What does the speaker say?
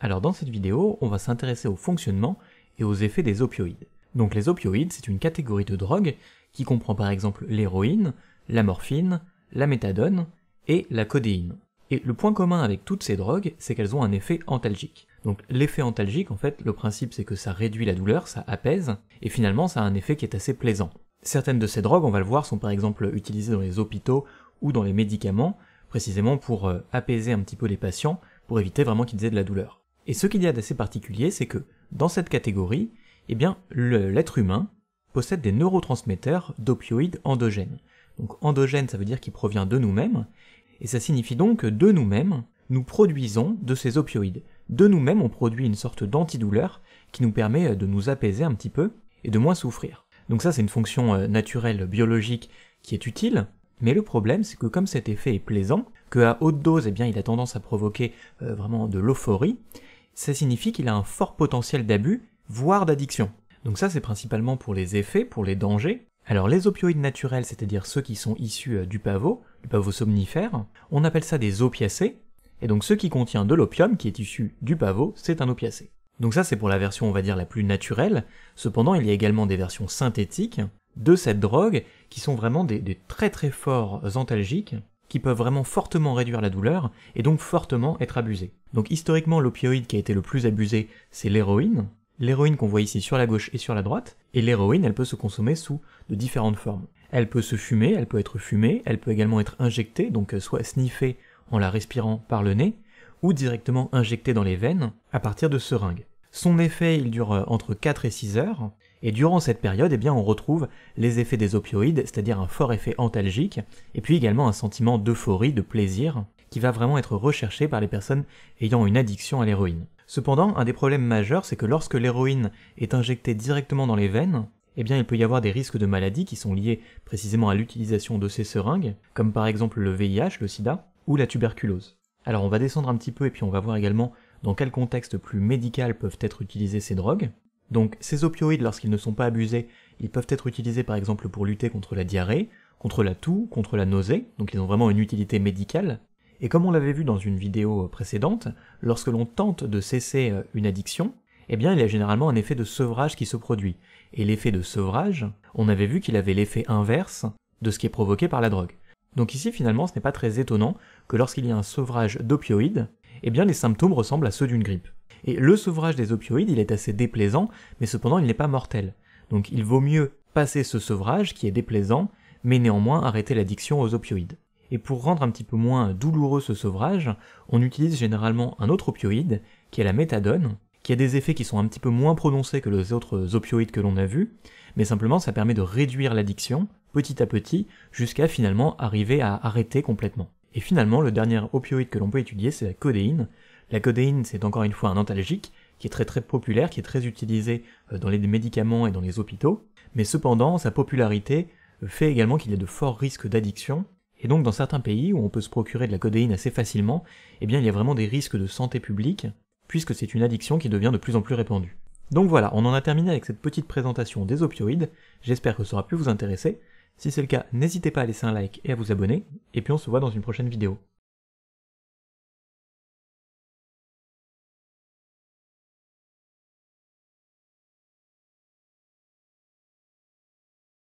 Alors dans cette vidéo, on va s'intéresser au fonctionnement et aux effets des opioïdes. Donc les opioïdes, c'est une catégorie de drogues qui comprend par exemple l'héroïne, la morphine, la méthadone et la codéine. Et le point commun avec toutes ces drogues, c'est qu'elles ont un effet antalgique. Donc l'effet antalgique, en fait, le principe c'est que ça réduit la douleur, ça apaise, et finalement ça a un effet qui est assez plaisant. Certaines de ces drogues, on va le voir, sont par exemple utilisées dans les hôpitaux ou dans les médicaments, précisément pour euh, apaiser un petit peu les patients, pour éviter vraiment qu'ils aient de la douleur. Et ce qu'il y a d'assez particulier, c'est que dans cette catégorie, eh bien, l'être humain possède des neurotransmetteurs d'opioïdes endogènes. Donc endogène, ça veut dire qu'il provient de nous-mêmes, et ça signifie donc que de nous-mêmes, nous produisons de ces opioïdes. De nous-mêmes, on produit une sorte d'antidouleur qui nous permet euh, de nous apaiser un petit peu et de moins souffrir. Donc ça, c'est une fonction euh, naturelle biologique qui est utile, mais le problème, c'est que comme cet effet est plaisant, qu'à haute dose, eh bien, il a tendance à provoquer euh, vraiment de l'euphorie, ça signifie qu'il a un fort potentiel d'abus, voire d'addiction. Donc ça c'est principalement pour les effets, pour les dangers. Alors les opioïdes naturels, c'est-à-dire ceux qui sont issus euh, du pavot, du pavot somnifère, on appelle ça des opiacés, et donc ce qui contient de l'opium qui est issu du pavot, c'est un opiacé. Donc ça c'est pour la version on va dire la plus naturelle, cependant il y a également des versions synthétiques de cette drogue qui sont vraiment des, des très très forts antalgiques qui peuvent vraiment fortement réduire la douleur et donc fortement être abusés. Donc historiquement, l'opioïde qui a été le plus abusé, c'est l'héroïne. L'héroïne qu'on voit ici sur la gauche et sur la droite, et l'héroïne, elle peut se consommer sous de différentes formes. Elle peut se fumer, elle peut être fumée, elle peut également être injectée, donc euh, soit sniffée en la respirant par le nez, ou directement injectée dans les veines à partir de seringues. Son effet, il dure euh, entre 4 et 6 heures. Et durant cette période, eh bien, on retrouve les effets des opioïdes, c'est-à-dire un fort effet antalgique, et puis également un sentiment d'euphorie, de plaisir, qui va vraiment être recherché par les personnes ayant une addiction à l'héroïne. Cependant, un des problèmes majeurs, c'est que lorsque l'héroïne est injectée directement dans les veines, eh bien, il peut y avoir des risques de maladies qui sont liés précisément à l'utilisation de ces seringues, comme par exemple le VIH, le sida, ou la tuberculose. Alors on va descendre un petit peu et puis on va voir également dans quel contexte plus médical peuvent être utilisées ces drogues. Donc ces opioïdes, lorsqu'ils ne sont pas abusés, ils peuvent être utilisés par exemple pour lutter contre la diarrhée, contre la toux, contre la nausée, donc ils ont vraiment une utilité médicale. Et comme on l'avait vu dans une vidéo euh, précédente, lorsque l'on tente de cesser euh, une addiction, eh bien il y a généralement un effet de sevrage qui se produit. Et l'effet de sevrage, on avait vu qu'il avait l'effet inverse de ce qui est provoqué par la drogue. Donc ici finalement ce n'est pas très étonnant que lorsqu'il y a un sevrage d'opioïdes, eh bien les symptômes ressemblent à ceux d'une grippe. Et le sevrage des opioïdes, il est assez déplaisant, mais cependant il n'est pas mortel. Donc il vaut mieux passer ce sevrage qui est déplaisant, mais néanmoins arrêter l'addiction aux opioïdes. Et pour rendre un petit peu moins douloureux ce sevrage, on utilise généralement un autre opioïde, qui est la méthadone, qui a des effets qui sont un petit peu moins prononcés que les autres opioïdes que l'on a vus, mais simplement ça permet de réduire l'addiction petit à petit jusqu'à finalement arriver à arrêter complètement. Et finalement, le dernier opioïde que l'on peut étudier, c'est la codéine. La codéine, c'est encore une fois un antalgique qui est très très populaire, qui est très utilisé euh, dans les médicaments et dans les hôpitaux. Mais cependant, sa popularité euh, fait également qu'il y a de forts risques d'addiction. Et donc dans certains pays où on peut se procurer de la codéine assez facilement, eh bien il y a vraiment des risques de santé publique, puisque c'est une addiction qui devient de plus en plus répandue. Donc voilà, on en a terminé avec cette petite présentation des opioïdes, j'espère que ça aura pu vous intéresser. Si c'est le cas, n'hésitez pas à laisser un like et à vous abonner, et puis on se voit dans une prochaine vidéo.